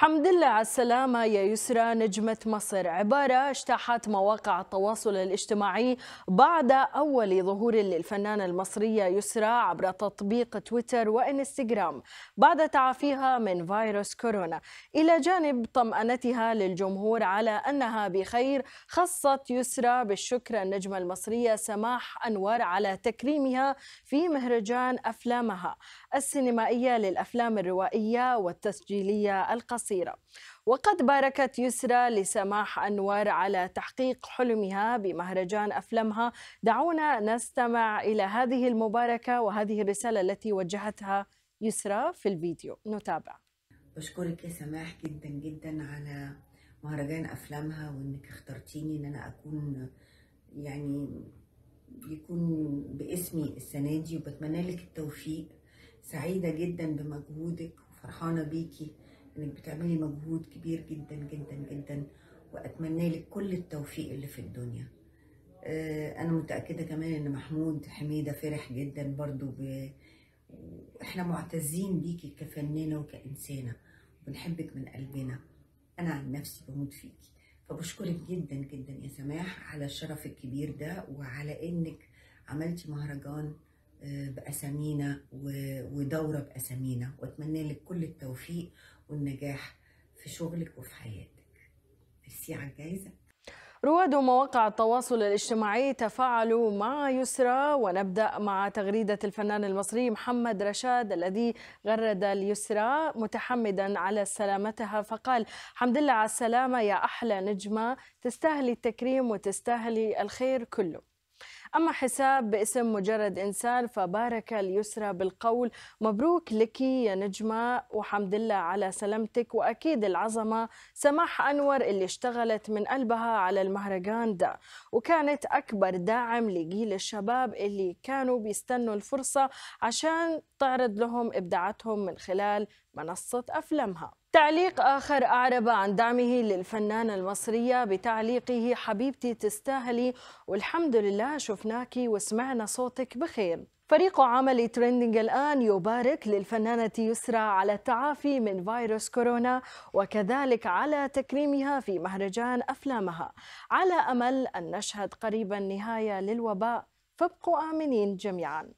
حمد الله على السلامة يا يسرى نجمة مصر عبارة اجتاحت مواقع التواصل الاجتماعي بعد أول ظهور للفنانة المصرية يسرى عبر تطبيق تويتر وإنستغرام بعد تعافيها من فيروس كورونا إلى جانب طمأنتها للجمهور على أنها بخير خصت يسرى بالشكر النجمة المصرية سماح أنور على تكريمها في مهرجان أفلامها السينمائية للأفلام الروائية والتسجيلية القصيرة قصيرة وقد باركت يسرى لسماح أنوار على تحقيق حلمها بمهرجان أفلامها دعونا نستمع إلى هذه المباركة وهذه الرسالة التي وجهتها يسرى في الفيديو نتابع بشكرك يا سماح جدا جدا على مهرجان أفلامها وإنك اخترتيني إن أنا أكون يعني يكون باسمي السنة دي وبتمنى لك التوفيق سعيدة جدا بمجهودك وفرحانة بيكي انك بتعملي مجهود كبير جدا جدا جدا واتمنى لك كل التوفيق اللي في الدنيا آه، انا متاكده كمان ان محمود حميده فرح جدا برضو ب... احنا معتزين بيكي كفنانه وكانسانه بنحبك من قلبنا انا عن نفسي بموت فيكي فبشكرك جدا جدا يا سماح على الشرف الكبير ده وعلى انك عملتي مهرجان آه، باسامينا ودوره باسامينا واتمنى لك كل التوفيق والنجاح في شغلك وفي حياتك ميرسي على الجايزه رواد مواقع التواصل الاجتماعي تفاعلوا مع يسرى ونبدأ مع تغريدة الفنان المصري محمد رشاد الذي غرد ليسرى متحمدا على سلامتها فقال حمد لله على السلامة يا أحلى نجمة تستاهلي التكريم وتستاهلي الخير كله أما حساب باسم مجرد إنسان فبارك اليسرى بالقول مبروك لك يا نجمة وحمد الله على سلامتك وأكيد العظمة سماح أنور اللي اشتغلت من قلبها على المهرجان ده وكانت أكبر داعم لجيل الشباب اللي كانوا بيستنوا الفرصة عشان تعرض لهم إبداعاتهم من خلال منصة أفلامها تعليق آخر أعرب عن دعمه للفنانة المصرية بتعليقه حبيبتي تستاهلي والحمد لله شفناكي وسمعنا صوتك بخير فريق عمل تريندينج الآن يبارك للفنانة يسرى على التعافي من فيروس كورونا وكذلك على تكريمها في مهرجان أفلامها على أمل أن نشهد قريبا نهاية للوباء فابقوا آمنين جميعاً